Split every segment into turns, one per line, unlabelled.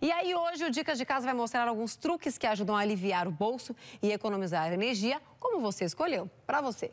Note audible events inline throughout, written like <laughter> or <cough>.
E aí hoje o Dicas de Casa vai mostrar alguns truques que ajudam a aliviar o bolso e economizar energia, como você escolheu, para você.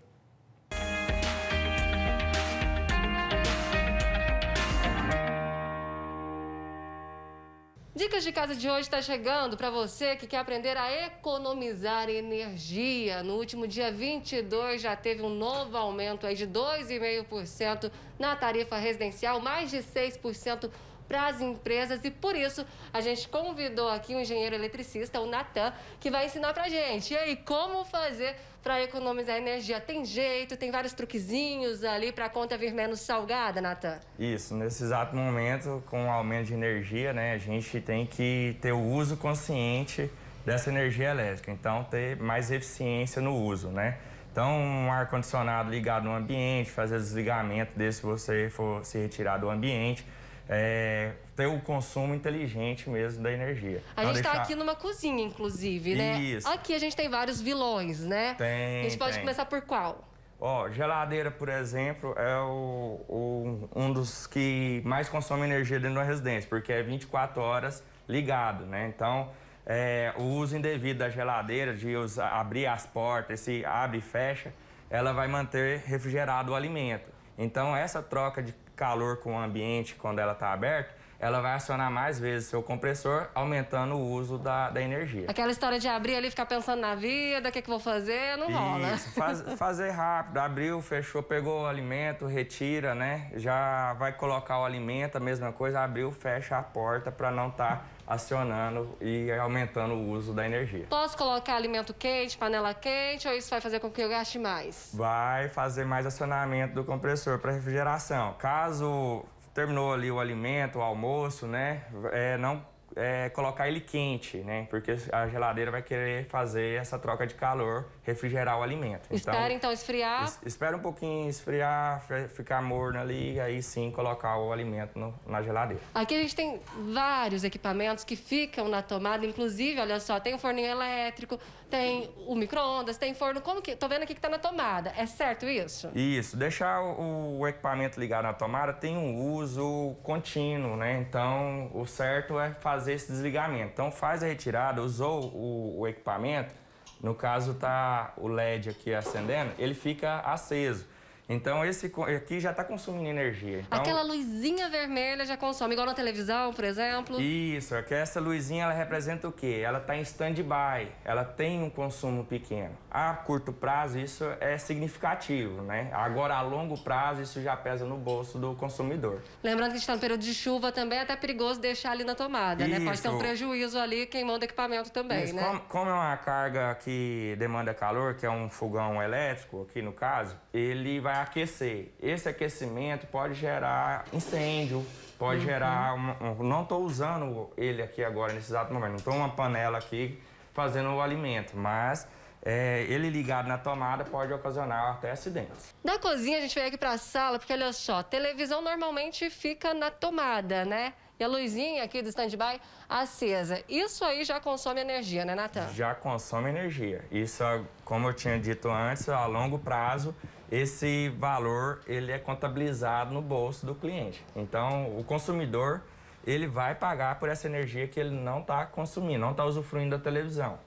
Dicas de casa de hoje está chegando para você que quer aprender a economizar energia. No último dia 22 já teve um novo aumento aí de 2,5% na tarifa residencial, mais de 6% para as empresas e por isso a gente convidou aqui o um engenheiro eletricista, o Natan, que vai ensinar para a gente. E aí, como fazer para economizar energia? Tem jeito, tem vários truquezinhos ali para a conta vir menos salgada, Natan?
Isso, nesse exato momento, com o aumento de energia, né, a gente tem que ter o uso consciente dessa energia elétrica, então ter mais eficiência no uso, né? Então, um ar-condicionado ligado no ambiente, fazer desligamento desse se você for se retirar do ambiente é, ter o consumo inteligente mesmo da energia. A Não gente está deixar... aqui
numa cozinha, inclusive, né? Isso. Aqui a gente tem vários vilões, né? Tem. A gente pode tem. começar por qual?
Ó, geladeira, por exemplo, é o, o, um dos que mais consome energia dentro da residência, porque é 24 horas ligado, né? Então, é, o uso indevido da geladeira, de usar, abrir as portas, se abre e fecha, ela vai manter refrigerado o alimento. Então, essa troca de calor com o ambiente quando ela está aberta, ela vai acionar mais vezes seu compressor, aumentando o uso da, da energia.
Aquela história de abrir ali, ficar pensando na vida, o que, é que vou
fazer, não Isso, rola. Faz, <laughs> fazer rápido, abriu, fechou, pegou o alimento, retira, né? Já vai colocar o alimento, a mesma coisa, abriu, fecha a porta para não estar. Tá acionando e aumentando o uso da energia.
Posso colocar alimento quente, panela quente, ou isso vai fazer com que eu gaste mais?
Vai fazer mais acionamento do compressor para refrigeração. Caso terminou ali o alimento, o almoço, né? É, não é, colocar ele quente, né? Porque a geladeira vai querer fazer essa troca de calor, refrigerar o alimento. Então, espera então, então esfriar? Es, espera um pouquinho esfriar, ficar morno ali, aí sim colocar o alimento no, na geladeira.
Aqui a gente tem vários equipamentos que ficam na tomada, inclusive, olha só, tem o forninho elétrico, tem o micro-ondas, tem forno, como que... Tô vendo aqui que tá na tomada, é certo isso?
Isso, deixar o, o equipamento ligado na tomada tem um uso contínuo, né? Então, o certo é fazer fazer esse desligamento. Então faz a retirada, usou o, o equipamento, no caso tá o LED aqui acendendo, ele fica aceso. Então esse aqui já está consumindo energia. Então, Aquela
luzinha vermelha já consome, igual na televisão, por exemplo?
Isso, é que essa luzinha ela representa o quê? Ela está em stand-by, ela tem um consumo pequeno a curto prazo isso é significativo, né? Agora, a longo prazo, isso já pesa no bolso do consumidor.
Lembrando que está no período de chuva também, é até perigoso deixar ali na tomada, isso. né? Pode ter um prejuízo ali queimando equipamento também, isso. né? Como,
como, é uma carga que demanda calor, que é um fogão elétrico, aqui no caso, ele vai aquecer. Esse aquecimento pode gerar incêndio, pode uhum. gerar... Uma, um, não estou usando ele aqui agora, nesse exato momento, não estou uma panela aqui fazendo o alimento, mas é, ele ligado na tomada pode ocasionar até acidentes.
Da cozinha a gente veio aqui para a sala, porque olha só, televisão normalmente fica na tomada, né? E a luzinha aqui do stand-by acesa. Isso aí já consome energia, né, Natan?
Já consome energia. Isso, como eu tinha dito antes, a longo prazo, esse valor ele é contabilizado no bolso do cliente. Então, o consumidor ele vai pagar por essa energia que ele não está consumindo, não está usufruindo da televisão.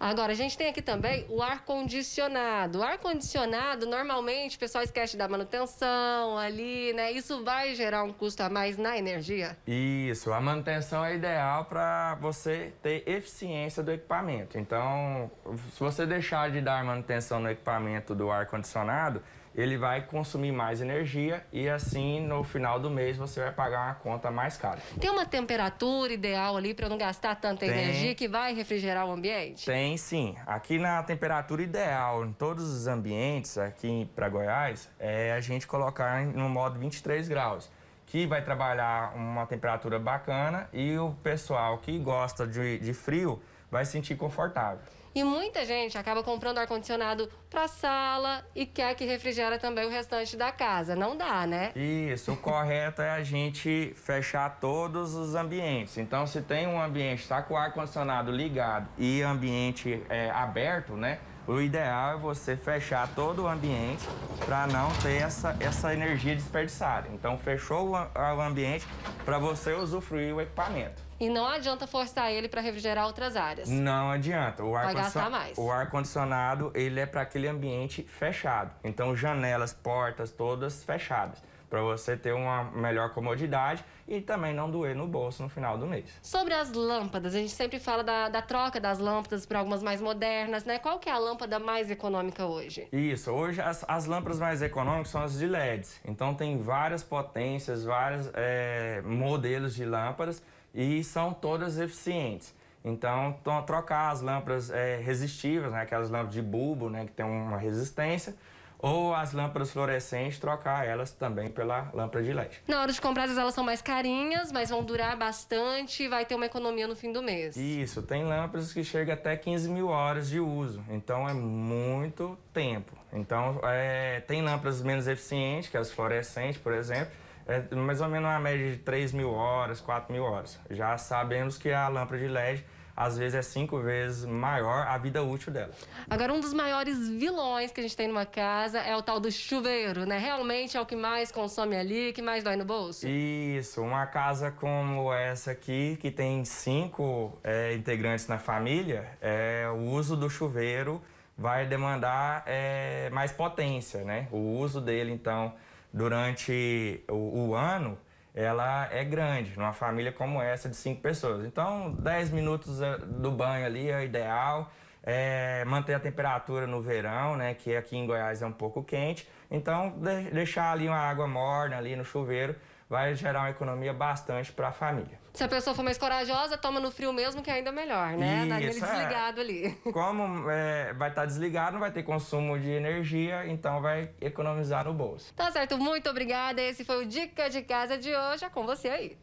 Agora, a gente tem aqui também o ar-condicionado. O ar-condicionado, normalmente, o pessoal esquece da manutenção ali, né? Isso vai gerar um custo a mais na energia?
Isso. A manutenção é ideal para você ter eficiência do equipamento. Então, se você deixar de dar manutenção no equipamento do ar-condicionado, ele vai consumir mais energia e assim no final do mês você vai pagar uma conta mais cara.
Tem uma temperatura ideal ali para não gastar tanta tem, energia que vai refrigerar o ambiente?
Tem sim. Aqui na temperatura ideal, em todos os ambientes aqui para Goiás, é a gente colocar no modo 23 graus que vai trabalhar uma temperatura bacana e o pessoal que gosta de, de frio vai se sentir confortável.
E muita gente acaba comprando ar-condicionado para sala e quer que refrigera também o restante da casa. Não dá, né?
Isso. O <laughs> correto é a gente fechar todos os ambientes. Então, se tem um ambiente está com o ar-condicionado ligado e ambiente é, aberto, né? O ideal é você fechar todo o ambiente para não ter essa, essa energia desperdiçada. Então, fechou o, o ambiente para você usufruir o equipamento.
E não adianta forçar ele para refrigerar outras áreas.
Não adianta. O ar Vai gastar mais. O ar-condicionado, ele é para aquele ambiente fechado. Então, janelas, portas, todas fechadas para você ter uma melhor comodidade e também não doer no bolso no final do mês. Sobre as
lâmpadas, a gente sempre fala da, da troca das lâmpadas para algumas mais modernas, né? Qual que é a lâmpada mais econômica hoje?
Isso, hoje as, as lâmpadas mais econômicas são as de LEDs. Então tem várias potências, vários é, eh, modelos de lâmpadas e são todas eficientes. Então, trocar as lâmpadas é, resistivas, né, aquelas lâmpadas de bulbo né, que tem uma resistência, ou as lâmpadas fluorescentes, trocar elas também pela lâmpada de LED.
Na hora de comprar, elas são mais carinhas, mas vão durar bastante e vai ter uma economia no fim do mês.
Isso, tem lâmpadas que chegam até 15 mil horas de uso, então é muito tempo. Então, é, tem lâmpadas menos eficientes, que as fluorescentes, por exemplo, é mais ou menos uma média de 3 mil horas, 4 mil horas. Já sabemos que a lâmpada de LED às vezes é cinco vezes maior a vida útil dela.
Agora, um dos maiores vilões que a gente tem numa casa é o tal do chuveiro, né? Realmente é o que mais consome ali, que mais dói no bolso?
Isso, uma casa como essa aqui, que tem cinco é, integrantes na família, é, o uso do chuveiro vai demandar é, mais potência, né? O uso dele, então durante o, o ano, ela é grande, numa família como essa de cinco pessoas. Então, 10 minutos eh, do banho ali é o ideal. É, manter a temperatura no verão, né, que aqui em Goiás é um pouco quente. Então, de deixar ali uma água morna ali no chuveiro vai gerar uma economia bastante para a família.
Se a pessoa for mais corajosa, toma no frio mesmo, que é ainda melhor, né? Isso, Naquele é. desligado ali.
<laughs> Como é, vai estar tá desligado, não vai ter consumo de energia, então vai economizar no bolso.
Tá certo, muito obrigada. Esse foi o Dica de Casa de hoje. É com você aí.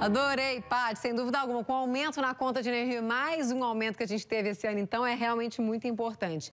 Adorei, Paty. Sem dúvida alguma, com o aumento na conta de energia, mais um aumento que a gente teve esse ano, então, é realmente muito importante.